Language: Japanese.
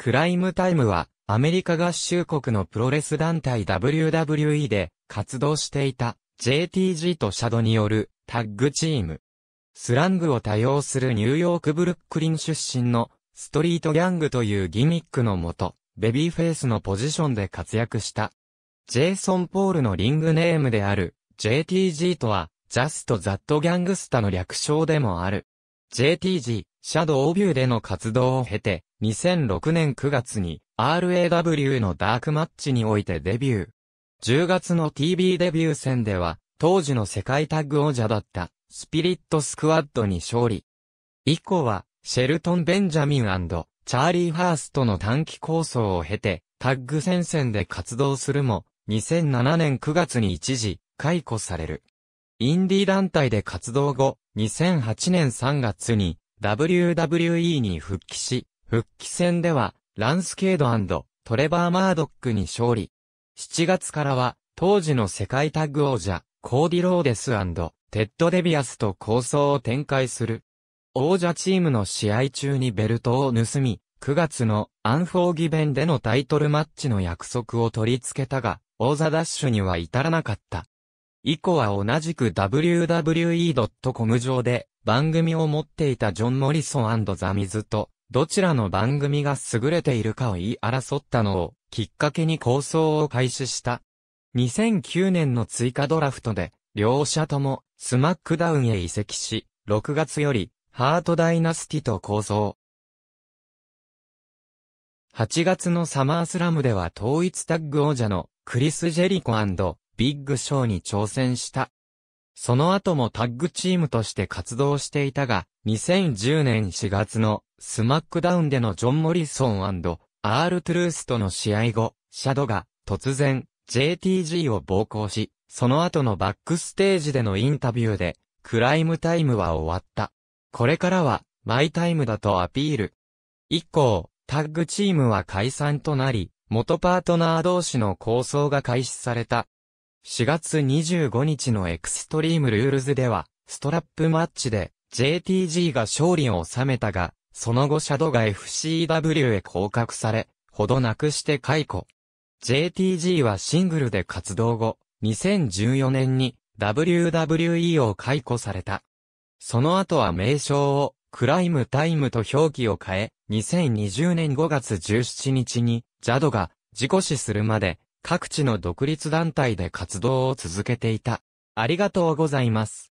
クライムタイムは、アメリカ合衆国のプロレス団体 WWE で活動していた JTG とシャドによるタッグチーム。スラングを多用するニューヨークブルックリン出身のストリートギャングというギミックのもと、ベビーフェイスのポジションで活躍した。ジェイソン・ポールのリングネームである JTG とは、ジャスト・ザット・ギャングスタの略称でもある。JTG、シャド・オービューでの活動を経て、2006年9月に RAW のダークマッチにおいてデビュー。10月の TV デビュー戦では、当時の世界タッグ王者だったスピリットスクワッドに勝利。以降は、シェルトン・ベンジャミンチャーリー・ファーストの短期構想を経て、タッグ戦線で活動するも、2007年9月に一時、解雇される。インディ団体で活動後、2008年3月に WWE に復帰し、復帰戦では、ランスケードトレバー・マードックに勝利。7月からは、当時の世界タッグ王者、コーディ・ローデステッド・デビアスと構想を展開する。王者チームの試合中にベルトを盗み、9月のアンフォーギベンでのタイトルマッチの約束を取り付けたが、王座ダッシュには至らなかった。以降は同じく WWE.com 上で番組を持っていたジョン・モリソンザミズとどちらの番組が優れているかを言い争ったのをきっかけに構想を開始した。2009年の追加ドラフトで、両者ともスマックダウンへ移籍し、6月よりハートダイナスティと構想。8月のサマースラムでは統一タッグ王者のクリス・ジェリコビッグショーに挑戦した。その後もタッグチームとして活動していたが、2010年4月のスマックダウンでのジョン・モリソンアール・トゥルースとの試合後、シャドが突然 JTG を暴行し、その後のバックステージでのインタビューで、クライムタイムは終わった。これからは、マイタイムだとアピール。以降、タッグチームは解散となり、元パートナー同士の構想が開始された。4月25日のエクストリームルールズでは、ストラップマッチで JTG が勝利を収めたが、その後シャドが FCW へ降格され、ほどなくして解雇。JTG はシングルで活動後、2014年に WWE を解雇された。その後は名称をクライムタイムと表記を変え、2020年5月17日にジャドが自己死するまで各地の独立団体で活動を続けていた。ありがとうございます。